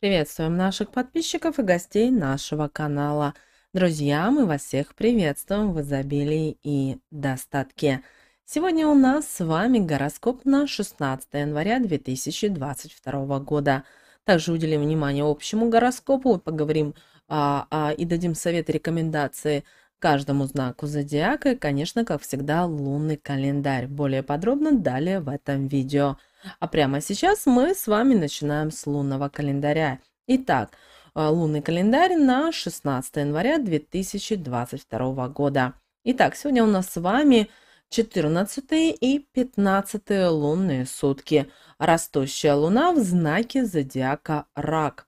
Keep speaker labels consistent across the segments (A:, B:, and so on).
A: Приветствуем наших подписчиков и гостей нашего канала. Друзья, мы вас всех приветствуем в изобилии и достатке. Сегодня у нас с вами гороскоп на 16 января 2022 года. Также уделим внимание общему гороскопу, поговорим а, а, и дадим советы, рекомендации Каждому знаку зодиака и, конечно, как всегда, лунный календарь. Более подробно далее в этом видео. А прямо сейчас мы с вами начинаем с лунного календаря. Итак, э, лунный календарь на 16 января 2022 года. Итак, сегодня у нас с вами 14 и 15 лунные сутки. Растущая луна в знаке зодиака Рак.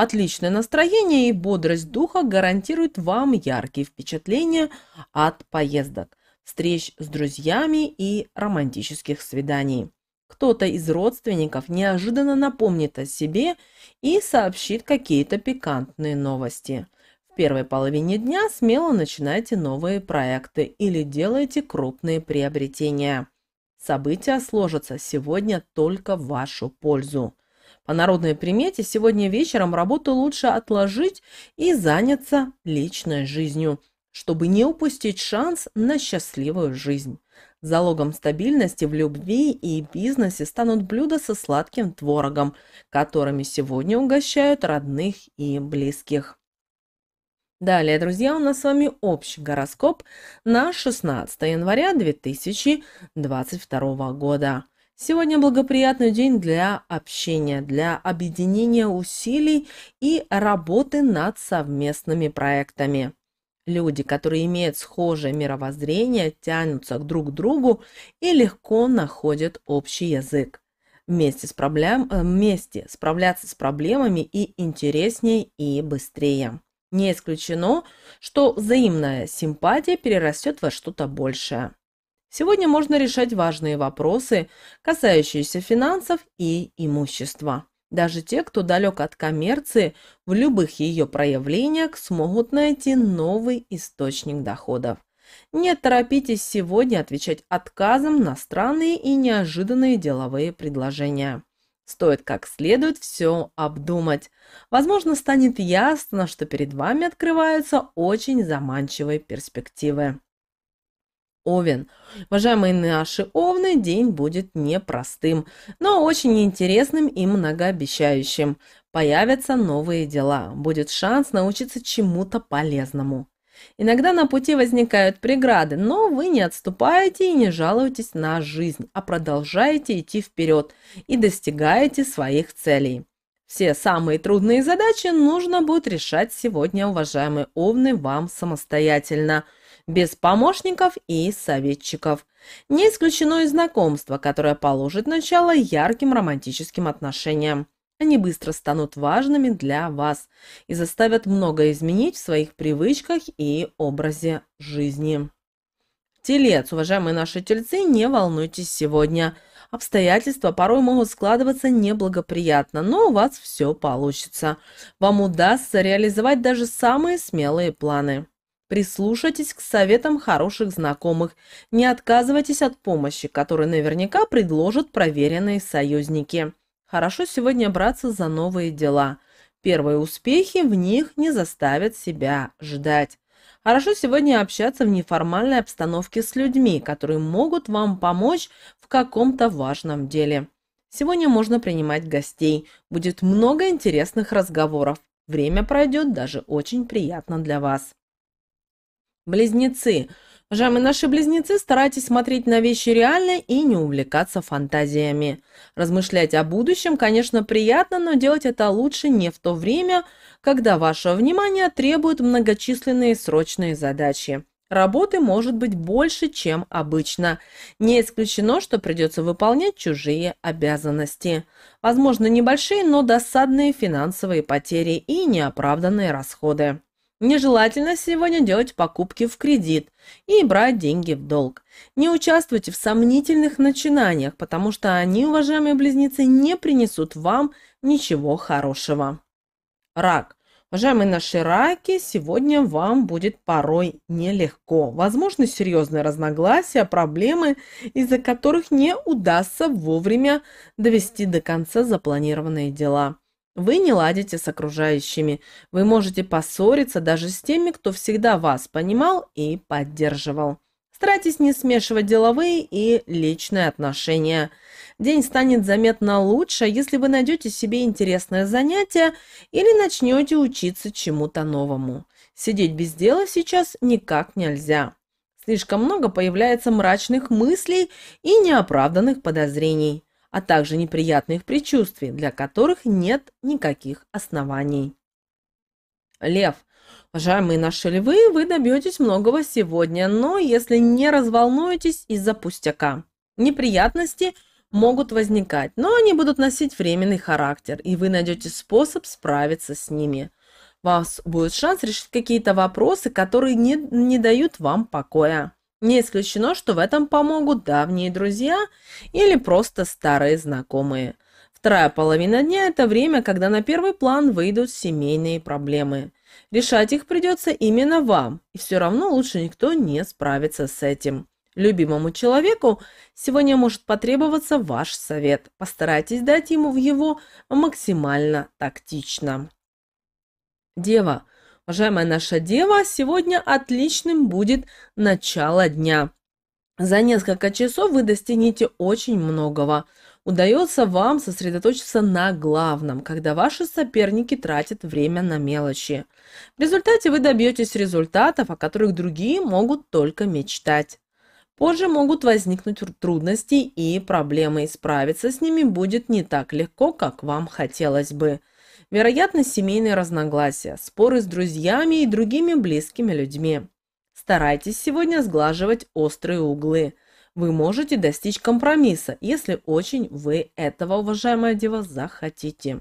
A: Отличное настроение и бодрость духа гарантируют вам яркие впечатления от поездок, встреч с друзьями и романтических свиданий. Кто-то из родственников неожиданно напомнит о себе и сообщит какие-то пикантные новости. В первой половине дня смело начинайте новые проекты или делайте крупные приобретения. События сложатся сегодня только в вашу пользу. По народной примете, сегодня вечером работу лучше отложить и заняться личной жизнью, чтобы не упустить шанс на счастливую жизнь. Залогом стабильности в любви и бизнесе станут блюда со сладким творогом, которыми сегодня угощают родных и близких. Далее, друзья, у нас с вами общий гороскоп на 16 января 2022 года. Сегодня благоприятный день для общения, для объединения усилий и работы над совместными проектами. Люди, которые имеют схожее мировоззрение, тянутся друг к другу и легко находят общий язык. Вместе, справляем, э, вместе справляться с проблемами и интереснее, и быстрее. Не исключено, что взаимная симпатия перерастет во что-то большее. Сегодня можно решать важные вопросы, касающиеся финансов и имущества. Даже те, кто далек от коммерции, в любых ее проявлениях смогут найти новый источник доходов. Не торопитесь сегодня отвечать отказом на странные и неожиданные деловые предложения. Стоит как следует все обдумать. Возможно, станет ясно, что перед вами открываются очень заманчивые перспективы. Овен. Уважаемые наши Овны, день будет непростым, но очень интересным и многообещающим. Появятся новые дела, будет шанс научиться чему-то полезному. Иногда на пути возникают преграды, но вы не отступаете и не жалуетесь на жизнь, а продолжаете идти вперед и достигаете своих целей. Все самые трудные задачи нужно будет решать сегодня, уважаемые овны, вам самостоятельно – без помощников и советчиков. Не исключено и знакомство, которое положит начало ярким романтическим отношениям. Они быстро станут важными для вас и заставят многое изменить в своих привычках и образе жизни. Телец, уважаемые наши тельцы, не волнуйтесь сегодня. Обстоятельства порой могут складываться неблагоприятно, но у вас все получится. Вам удастся реализовать даже самые смелые планы. Прислушайтесь к советам хороших знакомых. Не отказывайтесь от помощи, которую наверняка предложат проверенные союзники. Хорошо сегодня браться за новые дела. Первые успехи в них не заставят себя ждать. Хорошо сегодня общаться в неформальной обстановке с людьми, которые могут вам помочь в каком-то важном деле. Сегодня можно принимать гостей. Будет много интересных разговоров. Время пройдет даже очень приятно для вас. Близнецы. Уважаемые наши близнецы, старайтесь смотреть на вещи реально и не увлекаться фантазиями. Размышлять о будущем, конечно, приятно, но делать это лучше не в то время, когда ваше внимание требуют многочисленные срочные задачи. Работы может быть больше, чем обычно. Не исключено, что придется выполнять чужие обязанности. Возможно, небольшие, но досадные финансовые потери и неоправданные расходы. Нежелательно сегодня делать покупки в кредит и брать деньги в долг. Не участвуйте в сомнительных начинаниях, потому что они, уважаемые близнецы, не принесут вам ничего хорошего. Рак. Уважаемые наши раки, сегодня вам будет порой нелегко. Возможны серьезные разногласия, проблемы, из-за которых не удастся вовремя довести до конца запланированные дела. Вы не ладите с окружающими, вы можете поссориться даже с теми, кто всегда вас понимал и поддерживал. Старайтесь не смешивать деловые и личные отношения. День станет заметно лучше, если вы найдете себе интересное занятие или начнете учиться чему-то новому. Сидеть без дела сейчас никак нельзя. Слишком много появляется мрачных мыслей и неоправданных подозрений а также неприятных предчувствий, для которых нет никаких оснований. Лев, уважаемые наши львы, вы добьетесь многого сегодня, но если не разволнуетесь из-за пустяка, неприятности могут возникать, но они будут носить временный характер, и вы найдете способ справиться с ними. У вас будет шанс решить какие-то вопросы, которые не, не дают вам покоя. Не исключено, что в этом помогут давние друзья или просто старые знакомые. Вторая половина дня – это время, когда на первый план выйдут семейные проблемы. Решать их придется именно вам, и все равно лучше никто не справится с этим. Любимому человеку сегодня может потребоваться ваш совет. Постарайтесь дать ему в его максимально тактично. Дева – Уважаемая наша дева, сегодня отличным будет начало дня. За несколько часов вы достигнете очень многого. Удается вам сосредоточиться на главном, когда ваши соперники тратят время на мелочи. В результате вы добьетесь результатов, о которых другие могут только мечтать. Позже могут возникнуть трудности и проблемы, и справиться с ними будет не так легко, как вам хотелось бы вероятно, семейные разногласия, споры с друзьями и другими близкими людьми. Старайтесь сегодня сглаживать острые углы. Вы можете достичь компромисса, если очень вы этого, уважаемая дева, захотите.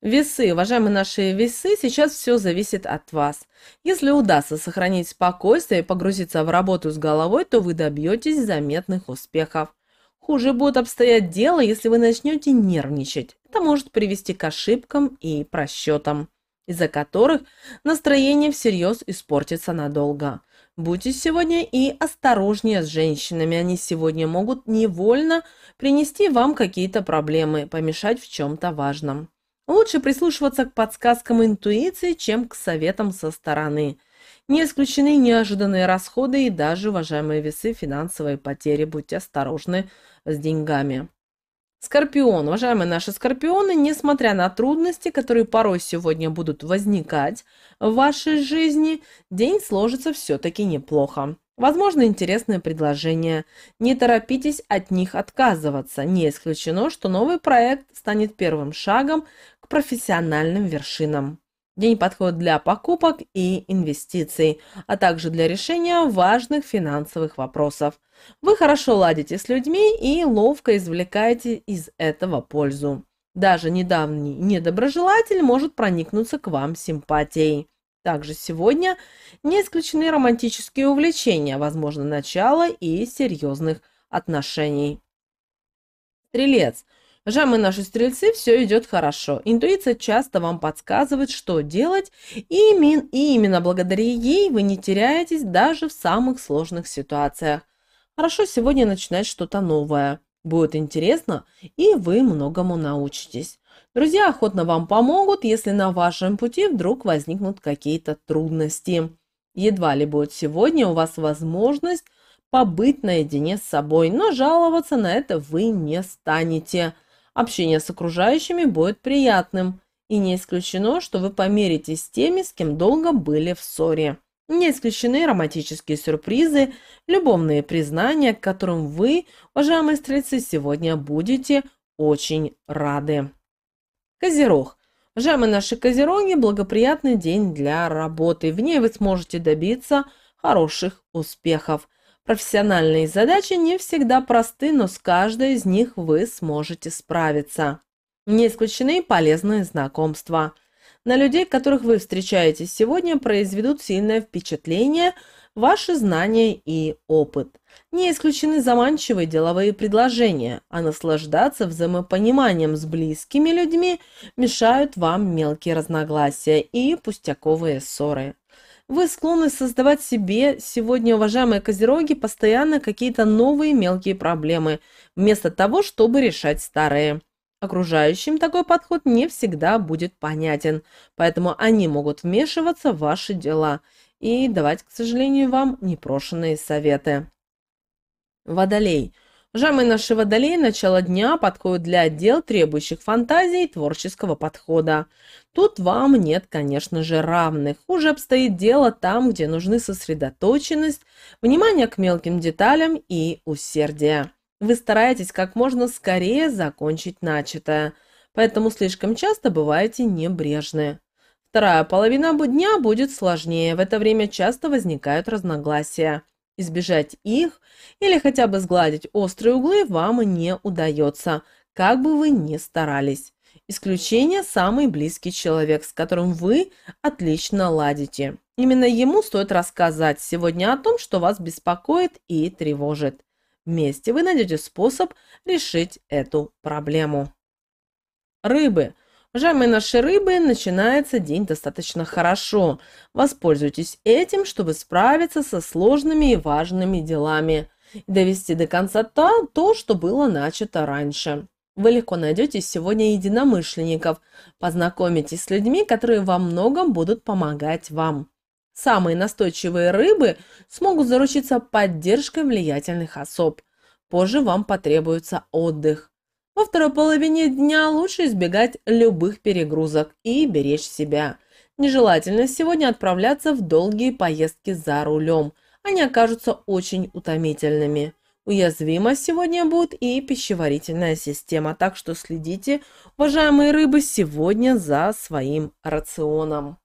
A: Весы, уважаемые наши весы, сейчас все зависит от вас. Если удастся сохранить спокойствие и погрузиться в работу с головой, то вы добьетесь заметных успехов. Хуже будет обстоять дело, если вы начнете нервничать. Это может привести к ошибкам и просчетам, из-за которых настроение всерьез испортится надолго. Будьте сегодня и осторожнее с женщинами, они сегодня могут невольно принести вам какие-то проблемы, помешать в чем-то важном. Лучше прислушиваться к подсказкам интуиции, чем к советам со стороны – не исключены неожиданные расходы и даже, уважаемые весы, финансовые потери. Будьте осторожны с деньгами. Скорпион. Уважаемые наши скорпионы, несмотря на трудности, которые порой сегодня будут возникать в вашей жизни, день сложится все-таки неплохо. Возможно, интересное предложение. Не торопитесь от них отказываться. Не исключено, что новый проект станет первым шагом к профессиональным вершинам. День подходит для покупок и инвестиций, а также для решения важных финансовых вопросов. Вы хорошо ладите с людьми и ловко извлекаете из этого пользу. Даже недавний недоброжелатель может проникнуться к вам симпатией. Также сегодня не исключены романтические увлечения, возможно, начало и серьезных отношений. Стрелец – же наши стрельцы, все идет хорошо. Интуиция часто вам подсказывает, что делать, и, и именно благодаря ей вы не теряетесь даже в самых сложных ситуациях. Хорошо сегодня начинать что-то новое. Будет интересно, и вы многому научитесь. Друзья охотно вам помогут, если на вашем пути вдруг возникнут какие-то трудности. Едва ли будет сегодня у вас возможность побыть наедине с собой, но жаловаться на это вы не станете – Общение с окружающими будет приятным, и не исключено, что вы помиритесь с теми, с кем долго были в ссоре. Не исключены романтические сюрпризы, любовные признания, к которым вы, уважаемые стрельцы, сегодня будете очень рады. Козерог. Уважаемые наши козероги, благоприятный день для работы. В ней вы сможете добиться хороших успехов – Профессиональные задачи не всегда просты, но с каждой из них вы сможете справиться. Не исключены полезные знакомства. На людей, которых вы встречаете сегодня, произведут сильное впечатление ваши знания и опыт. Не исключены заманчивые деловые предложения, а наслаждаться взаимопониманием с близкими людьми мешают вам мелкие разногласия и пустяковые ссоры. Вы склонны создавать себе сегодня, уважаемые козероги, постоянно какие-то новые мелкие проблемы, вместо того, чтобы решать старые. Окружающим такой подход не всегда будет понятен, поэтому они могут вмешиваться в ваши дела и давать, к сожалению, вам непрошенные советы. Водолей – Жамы наши водолеи начало дня подходят для отдел, требующих фантазии и творческого подхода. Тут вам нет, конечно же, равных. Уже обстоит дело там, где нужны сосредоточенность, внимание к мелким деталям и усердие. Вы стараетесь как можно скорее закончить начатое, поэтому слишком часто бываете небрежны. Вторая половина дня будет сложнее, в это время часто возникают разногласия. Избежать их или хотя бы сгладить острые углы вам не удается, как бы вы ни старались. Исключение – самый близкий человек, с которым вы отлично ладите. Именно ему стоит рассказать сегодня о том, что вас беспокоит и тревожит. Вместе вы найдете способ решить эту проблему. Рыбы. Уважаемые наши рыбы, начинается день достаточно хорошо. Воспользуйтесь этим, чтобы справиться со сложными и важными делами и довести до конца то, то, что было начато раньше. Вы легко найдете сегодня единомышленников, познакомитесь с людьми, которые во многом будут помогать вам. Самые настойчивые рыбы смогут заручиться поддержкой влиятельных особ. Позже вам потребуется отдых. Во второй половине дня лучше избегать любых перегрузок и беречь себя. Нежелательно сегодня отправляться в долгие поездки за рулем. Они окажутся очень утомительными. Уязвима сегодня будет и пищеварительная система, так что следите, уважаемые рыбы, сегодня за своим рационом.